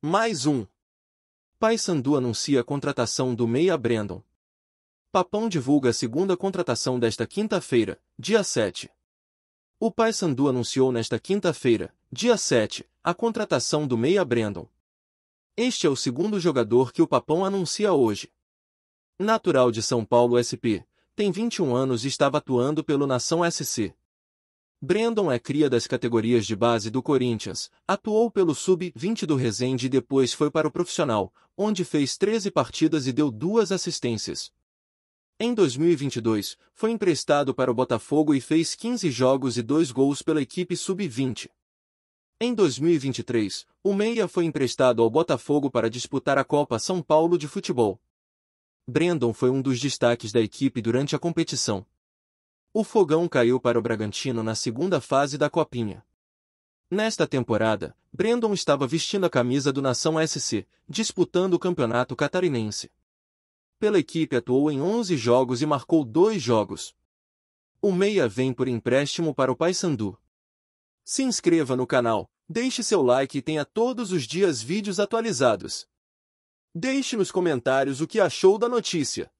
Mais um. Paysandu anuncia a contratação do meia Brandon. Papão divulga a segunda contratação desta quinta-feira, dia 7. O Paysandu anunciou nesta quinta-feira, dia 7, a contratação do meia Brandon. Este é o segundo jogador que o Papão anuncia hoje. Natural de São Paulo SP, tem 21 anos e estava atuando pelo Nação SC. Brandon é cria das categorias de base do Corinthians, atuou pelo sub-20 do Resende e depois foi para o profissional, onde fez 13 partidas e deu duas assistências. Em 2022, foi emprestado para o Botafogo e fez 15 jogos e 2 gols pela equipe sub-20. Em 2023, o Meia foi emprestado ao Botafogo para disputar a Copa São Paulo de Futebol. Brandon foi um dos destaques da equipe durante a competição, o fogão caiu para o Bragantino na segunda fase da Copinha. Nesta temporada, Brandon estava vestindo a camisa do Nação SC, disputando o Campeonato Catarinense. Pela equipe atuou em 11 jogos e marcou dois jogos. O Meia vem por empréstimo para o Paysandu. Se inscreva no canal, deixe seu like e tenha todos os dias vídeos atualizados. Deixe nos comentários o que achou da notícia.